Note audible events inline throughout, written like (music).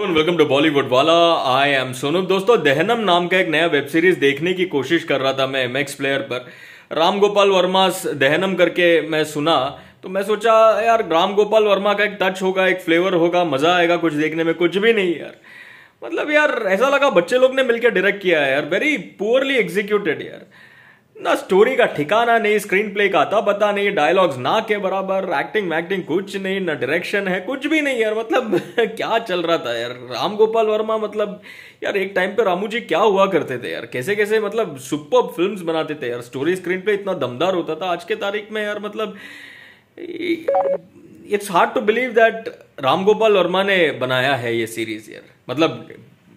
welcome to Bollywood वाला I am Sonu दोस्तों दहनम नाम का एक नया वेब सीरीज देखने की कोशिश कर रहा था मैं मैक्स प्लेयर पर राम गोपाल वर्मा दहनम करके मैं सुना तो मैं सोचा यार राम गोपाल वर्मा का एक टच होगा एक फ्लेवर होगा मजा आएगा कुछ देखने में कुछ भी नहीं यार मतलब यार ऐसा लगा बच्चे लोग ने मिलकर डायरेक्ट किया है यार वेरी पुअरली एग्जीक्यूटेड यार ना स्टोरी का ठिकाना नहीं स्क्रीन प्ले का था पता नहीं डायलॉग्स ना के बराबर एक्टिंग वैक्टिंग कुछ नहीं ना डायरेक्शन है कुछ भी नहीं यार मतलब (laughs) क्या चल रहा था यार राम गोपाल वर्मा मतलब यार एक टाइम पे रामू जी क्या हुआ करते थे यार कैसे कैसे मतलब सुपर फिल्म्स बनाते थे यार स्टोरी स्क्रीन प्ले इतना दमदार होता था आज के तारीख में यार मतलब it's hard to believe that Ram Gopal Varma ने बनाया है ये सीरीज यार मतलब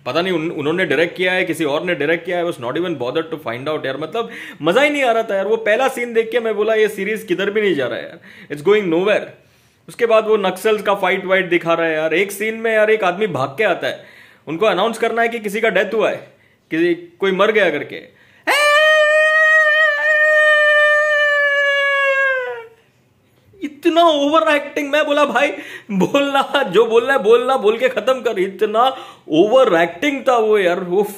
पता नहीं उन, उन्होंने डायरेक्ट किया है किसी और ने डायरेक्ट किया है was not even bother to find out यार मतलब मजा ही नहीं आ रहा था यार वो पहला सीन देख के मैं बोला ये सीरीज किधर भी नहीं जा रहा है यार इट्स गोइंग नोवेयर उसके बाद वो नक्सल का फाइट वाइट दिखा रहा है यार एक सीन में यार एक आदमी भाग के आता है उनको अनाउंस करना है कि किसी का डेथ हुआ है किसी कोई मर गया करके इतना ओवर एक्टिंग मैं बोला भाई बोलना जो बोलना है बोलना बोल के खत्म कर इतना ओवर एक्टिंग था वो यार उफ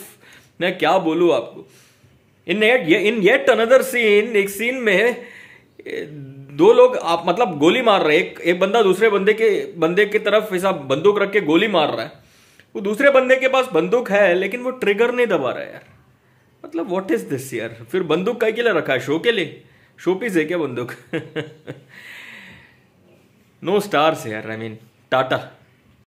मैं क्या बोलू आपको in yet in yet another scene एक सीन में दो लोग आप मतलब गोली मार रहे एक एक बंदा दूसरे बंदे के बंदे की तरफ ऐसा बंदूक रख के गोली मार रहा है वो दूसरे बंदे के पास बंदूक है लेकिन वो ट्रिगर नहीं दबा रहा है यार मतलब व्हाट इज दिस यार फिर बंदूक कई के लिए रखा है शो के लिए शो पीस है क्या बंदूक (laughs) no stars here i mean tata